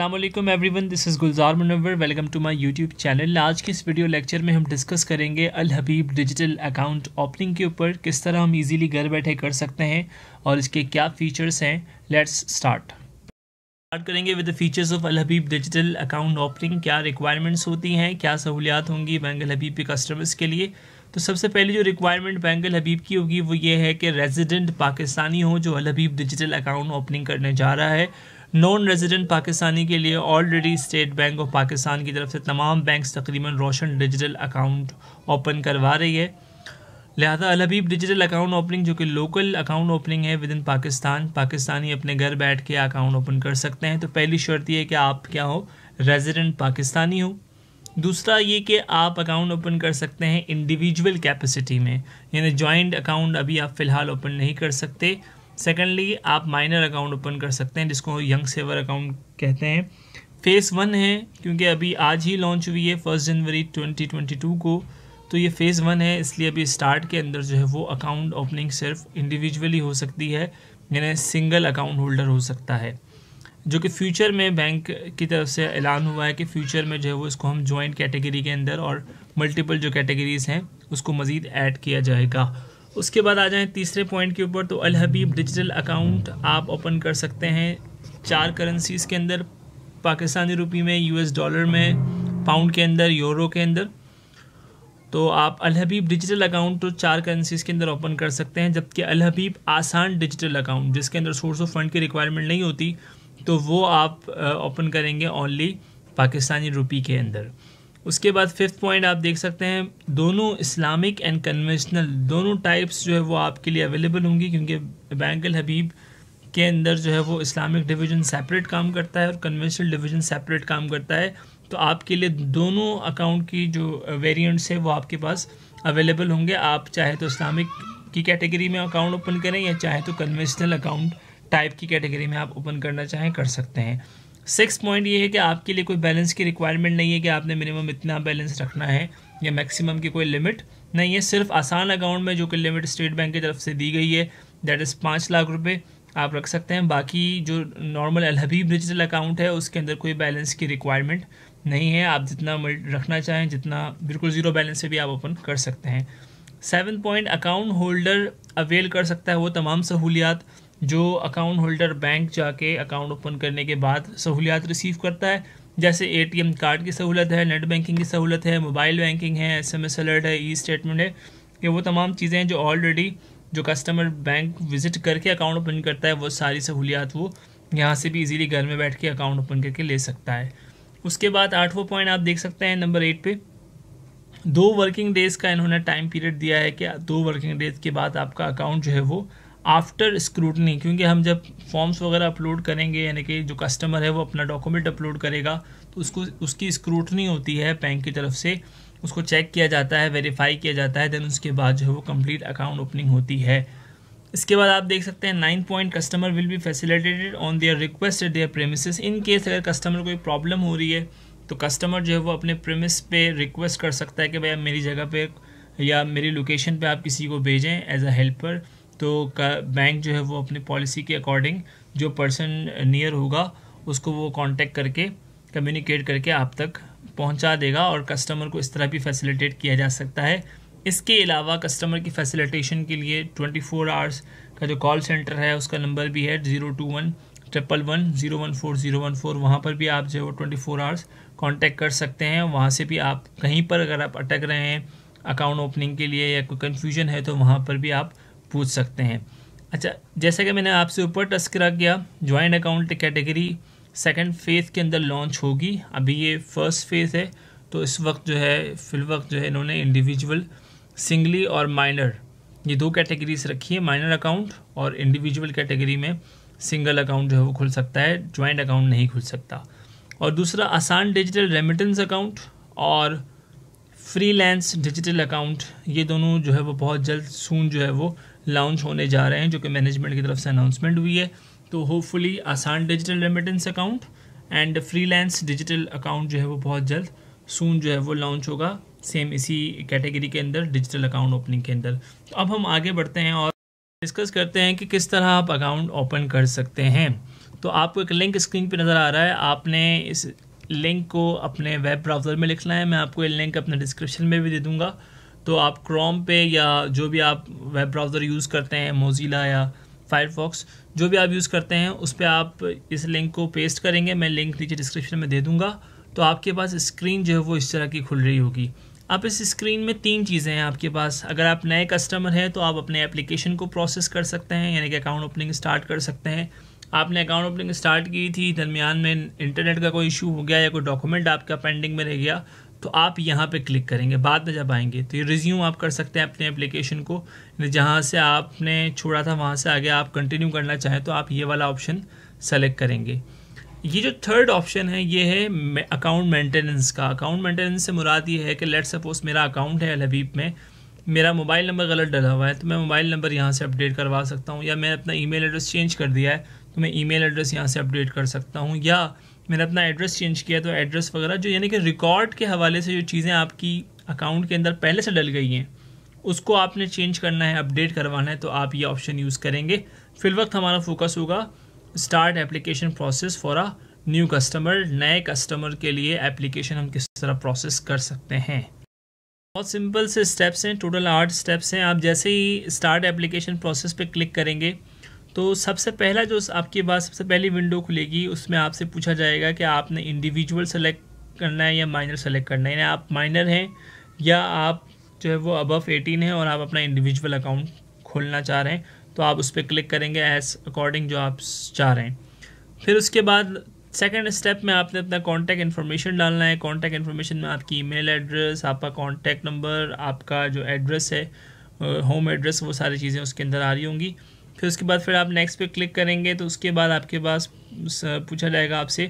Aslam everyone this is Gulzar Munawar welcome to my YouTube channel आज के इस वीडियो लेक्चर में हम डिस्कस करेंगे Al Habib digital account opening के ऊपर किस तरह हम इजीली घर बैठे कर सकते हैं और इसके क्या फ़ीचर्स हैं लेट्स स्टार्ट स्टार्ट करेंगे with the features of Al Habib digital account opening क्या रिक्वायरमेंट्स होती हैं क्या सहूलियात होंगी बैंक अल हबीब के कस्टमर्स के लिए तो सबसे पहले जो रिक्वायरमेंट बैंक अल हबीब की होगी वो ये है कि रेजिडेंट पाकिस्तानी हो जो Al Habib digital account opening करने जा रहा है नॉन रेजिडेंट पाकिस्तानी के लिए already State Bank of Pakistan की तरफ से तमाम बैंक्स तकरीबन रोशन डिजिटल अकाउंट ओपन करवा रही है लिहाजा अलहबीब डिजिटल अकाउंट ओपनिंग जो कि लोकल अकाउंट ओपनिंग है विद इन पाकिस्तान पाकिस्तानी अपने घर बैठ के अकाउंट ओपन कर सकते हैं तो पहली शर्त यह है कि आप क्या हो रेजिडेंट पाकिस्तानी हो दूसरा ये कि आप अकाउंट ओपन कर सकते हैं इंडिविजुअल कैपेसिटी में यानी जॉइंट अकाउंट अभी आप फ़िलहाल ओपन नहीं कर सकते सेकेंडली आप माइनर अकाउंट ओपन कर सकते हैं जिसको यंग सेवर अकाउंट कहते हैं फेज़ वन है क्योंकि अभी आज ही लॉन्च हुई है फर्स्ट जनवरी 2022 को तो ये फ़ेज़ वन है इसलिए अभी स्टार्ट के अंदर जो है वो अकाउंट ओपनिंग सिर्फ इंडिविजुअली हो सकती है यानी सिंगल अकाउंट होल्डर हो सकता है जो कि फ्यूचर में बैंक की तरफ से ऐलान हुआ है कि फ्यूचर में जो है वो इसको हम जॉइंट कैटेगरी के अंदर और मल्टीपल जो कैटेगरीज़ हैं उसको मज़ीद ऐड किया जाएगा उसके बाद आ जाएं तीसरे पॉइंट के ऊपर तो अल हबीब डिजिटल अकाउंट आप ओपन कर सकते हैं चार करेंसीज़ के अंदर पाकिस्तानी रुपी में यूएस डॉलर में पाउंड के अंदर यूरो के अंदर तो आप हबीब डिजिटल अकाउंट तो चार करेंसीज़ के अंदर ओपन कर सकते हैं जबकि हबीब आसान डिजिटल अकाउंट जिसके अंदर सोर्स ऑफ फंड की रिक्वायरमेंट नहीं होती तो वो आप ओपन करेंगे ओनली पाकिस्तानी रुपी के अंदर उसके बाद फिफ्थ पॉइंट आप देख सकते हैं दोनों इस्लामिक एंड कन्वेंशनल दोनों टाइप्स जो है वो आपके लिए अवेलेबल होंगी क्योंकि बैंक हबीब के अंदर जो है वो इस्लामिक डिवीज़न सेपरेट काम करता है और कन्वेंशनल डिवीज़न सेपरेट काम करता है तो आपके लिए दोनों अकाउंट की जो वेरियंट्स uh, है वो आपके पास अवेलेबल होंगे आप चाहे तो इस्लामिक की कैटेगरी में अकाउंट ओपन करें या चाहे तो कन्वेंशनल अकाउंट टाइप की कैटेगरी में आप ओपन करना चाहें कर सकते हैं सिक्स पॉइंट ये है कि आपके लिए कोई बैलेंस की रिक्वायरमेंट नहीं है कि आपने मिनिमम इतना बैलेंस रखना है या मैक्सिमम की कोई लिमिट नहीं है सिर्फ आसान अकाउंट में जो कि लिमिट स्टेट बैंक की तरफ से दी गई है दैट इज़ पाँच लाख रुपये आप रख सकते हैं बाकी जो नॉर्मल अलहबीब डिजिटल अकाउंट है उसके अंदर कोई बैलेंस की रिक्वायरमेंट नहीं है आप जितना रखना चाहें जितना बिल्कुल ज़ीरो बैलेंस से भी आप ओपन कर सकते हैं seven point account holder avail कर सकता है वो तमाम सहूलियात जो अकाउंट होल्डर बैंक जाके अकाउंट ओपन करने के बाद सहूलियात रिसीव करता है जैसे एटीएम कार्ड की सहूलत है नेट बैंकिंग की सहूलत है मोबाइल बैंकिंग है एस एम एस अलर्ट है ई स्टेटमेंट है ये वो तमाम चीज़ें हैं जो ऑलरेडी जो कस्टमर बैंक विजिट करके अकाउंट ओपन करता है वो सारी सहूलियात वो यहाँ से भी इजीली घर में बैठ के अकाउंट ओपन करके ले सकता है उसके बाद आठवां पॉइंट आप देख सकते हैं नंबर एट पे दो वर्किंग डेज़ का इन्होंने टाइम पीरियड दिया है कि दो वर्किंग डेज़ के बाद आपका अकाउंट जो है वो आफ्टर स्क्रूटनी क्योंकि हम जब फॉर्म्स वगैरह अपलोड करेंगे यानी कि जो कस्टमर है वो अपना डॉक्यूमेंट अपलोड करेगा तो उसको उसकी स्क्रूटनी होती है बैंक की तरफ से उसको चेक किया जाता है वेरीफाई किया जाता है देन उसके बाद जो है वो कंप्लीट अकाउंट ओपनिंग होती है इसके बाद आप देख सकते हैं nine point customer will be facilitated on their request at their premise in case अगर कस्टमर कोई प्रॉब्लम हो रही है तो कस्टमर जो है वो अपने प्रेमिस पे रिक्वेस्ट कर सकता है कि भैया मेरी जगह पे या मेरी लोकेशन पे आप किसी को भेजें एज अ हेल्पर तो बैंक जो है वो अपनी पॉलिसी के अकॉर्डिंग जो पर्सन नियर होगा उसको वो कांटेक्ट करके कम्युनिकेट करके आप तक पहुंचा देगा और कस्टमर को इस तरह भी फैसिलिटेट किया जा सकता है इसके अलावा कस्टमर की फैसिलिटेशन के लिए 24 फोर आवर्स का जो कॉल सेंटर है उसका नंबर भी है zero two one triple one zero one four zero one four वहाँ पर भी आप जो है वो ट्वेंटी फोर आवर्स कॉन्टैक्ट कर सकते हैं वहाँ से भी आप कहीं पर अगर आप अटक रहे हैं अकाउंट ओपनिंग के लिए या कोई कन्फ्यूजन है तो वहाँ पर भी आप पूछ सकते हैं अच्छा जैसा कि मैंने आपसे ऊपर टच करा किया joint account category second phase के अंदर लॉन्च होगी अभी ये फर्स्ट फेज़ है तो इस वक्त जो है फिल वक्त जो है इन्होंने इंडिविजुअल सिंगली और माइनर ये दो कैटेगरीज रखी है माइनर अकाउंट और इंडिविजुअल कैटेगरी में सिंगल अकाउंट जो है वो खुल सकता है ज्वाइंट अकाउंट नहीं खुल सकता और दूसरा आसान डिजिटल रेमिटेंस अकाउंट और फ्रीलांस डिजिटल अकाउंट ये दोनों जो है वो बहुत जल्द सून जो है वो लॉन्च होने जा रहे हैं जो कि मैनेजमेंट की तरफ से अनाउंसमेंट हुई है तो होपफुली आसान digital remittance account and freelance digital account जो है वो बहुत जल्द सून जो है वो लॉन्च होगा सेम इसी कैटेगरी के अंदर डिजिटल अकाउंट ओपनिंग के अंदर तो अब हम आगे बढ़ते हैं और डिस्कस करते हैं कि किस तरह आप अकाउंट ओपन कर सकते हैं तो आपको एक लिंक स्क्रीन पर नज़र आ रहा है आपने इस लिंक को अपने वेब ब्राउज़र में लिखना है मैं आपको ये लिंक अपने डिस्क्रिप्शन में भी दे दूँगा तो आप क्रोम पे या जो भी आप वेब ब्राउज़र यूज़ करते हैं मोज़िला या फायरफॉक्स जो भी आप यूज़ करते हैं उस पर आप इस लिंक को पेस्ट करेंगे मैं लिंक नीचे डिस्क्रिप्शन में दे दूँगा तो आपके पास स्क्रीन जो है वो इस तरह की खुल रही होगी आप इस स्क्रीन में तीन चीज़ें हैं आपके पास अगर आप नए कस्टमर हैं तो आप अपने एप्लीकेशन को प्रोसेस कर सकते हैं यानी कि अकाउंट ओपनिंग स्टार्ट कर सकते हैं आपने अकाउंट ओपनिंग स्टार्ट की थी दरमियान में इंटरनेट का कोई इशू हो गया या कोई डॉक्यूमेंट आपका पेंडिंग में रह गया तो आप यहाँ पे क्लिक करेंगे बाद में जब आएंगे तो ये रिज्यूम आप कर सकते हैं अपने एप्लीकेशन को जहाँ से आपने छोड़ा था वहाँ से आगे आप कंटिन्यू करना चाहें तो आप ये वाला ऑप्शन सेलेक्ट करेंगे ये जो थर्ड ऑप्शन है ये है अकाउंट मेंटेनेंस का अकाउंट मेंटेनेंस से मुराद ये है कि लेट सपोज मेरा अकाउंट है अलहबीब में मेरा मोबाइल नंबर गलत डला हुआ है तो मैं मोबाइल नंबर यहाँ से अपडेट करवा सकता हूँ या मैंने अपना ई एड्रेस चेंज कर दिया है तो मैं ई एड्रेस यहाँ से अपडेट कर सकता हूँ या मैंने अपना एड्रेस चेंज किया तो एड्रेस वगैरह जो यानी कि रिकॉर्ड के हवाले से जो चीज़ें आपकी अकाउंट के अंदर पहले से डल गई हैं उसको आपने चेंज करना है अपडेट करवाना है तो आप ये ऑप्शन यूज़ करेंगे फिल वक्त हमारा फोकस होगा start application process for a new customer नए कस्टमर के लिए एप्लीकेशन हम किस तरह प्रोसेस कर सकते हैं बहुत सिंपल से स्टेप्स हैं टोटल आठ स्टेप्स हैं आप जैसे ही स्टार्ट एप्लीकेशन प्रोसेस पे क्लिक करेंगे तो सबसे पहला जो आपके पास सबसे पहली विंडो खुलेगी उसमें आपसे पूछा जाएगा कि आपने इंडिविजुअल सेलेक्ट करना है या माइनर सेलेक्ट करना है यानी आप माइनर हैं या आप जो है वो अबव एटीन है और आप अपना इंडिविजुअल अकाउंट खोलना चाह रहे हैं तो आप उस पर क्लिक करेंगे एज अकॉर्डिंग जो आप चाह रहे हैं फिर उसके बाद सेकेंड स्टेप में आपने अपना कॉन्टैक्ट इन्फॉर्मेशन डालना है कॉन्टैक्ट इन्फॉर्मेशन में आपकी मेल एड्रेस आपका कॉन्टैक्ट नंबर आपका जो एड्रेस है होम एड्रेस वो सारी चीज़ें उसके अंदर आ रही होंगी फिर उसके बाद फिर आप नेक्स्ट पे क्लिक करेंगे तो उसके बाद आपके पास पूछा जाएगा आपसे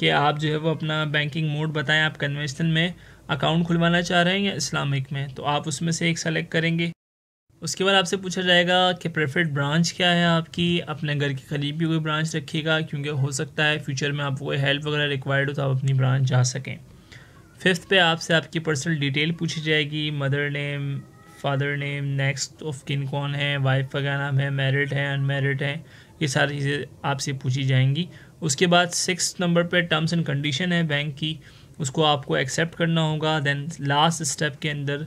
कि आप जो है वो अपना बैंकिंग मोड बताएं आप कन्वेंशनल में अकाउंट खुलवाना चाह रहे हैं या इस्लामिक में तो आप उसमें से एक सेलेक्ट करेंगे उसके बाद आपसे पूछा जाएगा कि प्रेफर्ड ब्रांच क्या है आपकी अपने घर के करीब भी कोई ब्रांच रखिएगा क्योंकि हो सकता है फ्यूचर में आपको कोई हेल्प वगैरह रिक्वायर्ड हो तो आप अपनी ब्रांच जा सकें फिफ्थ पे आपसे आपकी पर्सनल डिटेल पूछी जाएगी mother name father name next of kin कौन है वाइफ का नाम है मैरिड है अनमेरिड है ये सारी चीज़ें आपसे पूछी जाएंगी उसके बाद सिक्स नंबर पे टर्म्स एंड कंडीशन है बैंक की उसको आपको एक्सेप्ट करना होगा दैन लास्ट स्टेप के अंदर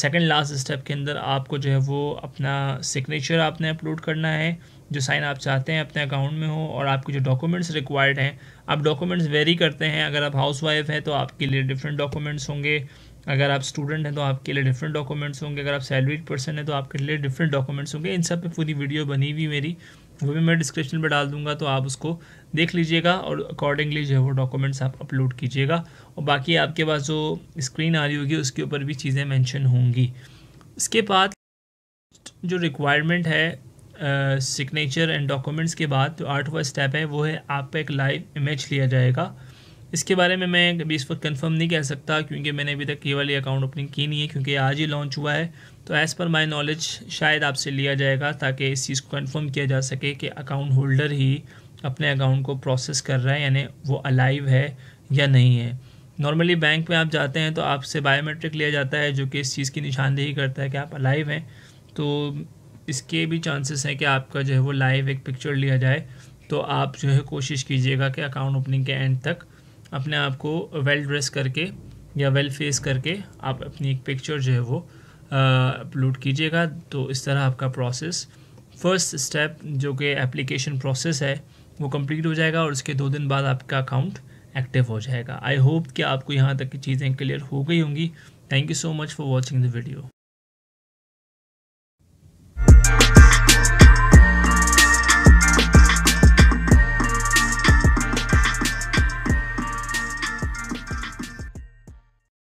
सेकेंड लास्ट स्टेप के अंदर आपको जो है वो अपना सिग्नेचर आपने अपलोड करना है जो साइन आप चाहते हैं अपने अकाउंट में हो और आपके जो डॉक्यूमेंट्स रिक्वायर्ड हैं आप डॉक्यूमेंट्स वेरी करते हैं अगर आप हाउस वाइफ हैं तो आपके लिए डिफरेंट डॉक्यूमेंट्स होंगे अगर आप स्टूडेंट हैं तो आपके लिए डिफरेंट डॉक्यूमेंट्स होंगे अगर आप सैलरीड पर्सन हैं तो आपके लिए डिफरेंट डॉक्यूमेंट्स होंगे इन सब पे पूरी वीडियो बनी हुई मेरी वो भी मैं डिस्क्रिप्शन में डाल दूंगा तो आप उसको देख लीजिएगा और अकॉर्डिंगली जो है वो डॉक्यूमेंट्स आप अपलोड कीजिएगा और बाकी आपके पास जो स्क्रीन आ रही होगी उसके ऊपर भी चीज़ें मैंशन होंगी इसके बाद जो रिक्वायरमेंट है सिग्नेचर एंड डॉक्यूमेंट्स के बाद जो आठवा स्टेप है वो है आपका एक लाइव इमेज लिया जाएगा इसके बारे में मैं अभी इस वक्त कन्फर्म नहीं कह सकता क्योंकि मैंने अभी तक ये वाली अकाउंट ओपनिंग की नहीं है क्योंकि आज ही लॉन्च हुआ है तो एज़ पर माई नॉलेज शायद आपसे लिया जाएगा ताकि इस चीज़ को कन्फर्म किया जा सके कि अकाउंट होल्डर ही अपने अकाउंट को प्रोसेस कर रहा है यानी वो अलाइव है या नहीं है नॉर्मली बैंक में आप जाते हैं तो आपसे बायोमेट्रिक लिया जाता है जो कि इस चीज़ की निशानदेही करता है कि आप अलाइव हैं तो इसके भी चांसेस हैं कि आपका जो है वो लाइव एक पिक्चर लिया जाए तो आप जो है कोशिश कीजिएगा कि अकाउंट ओपनिंग के एंड तक अपने आप को वेल ड्रेस करके या वेल फेस करके आप अपनी एक पिक्चर जो है वो अपलोड कीजिएगा तो इस तरह आपका प्रोसेस फर्स्ट स्टेप जो कि एप्लीकेशन प्रोसेस है वो कंप्लीट हो जाएगा और उसके दो दिन बाद आपका अकाउंट एक्टिव हो जाएगा आई होप कि आपको यहाँ तक की चीज़ें क्लियर हो गई होंगी thank you so much for watching the video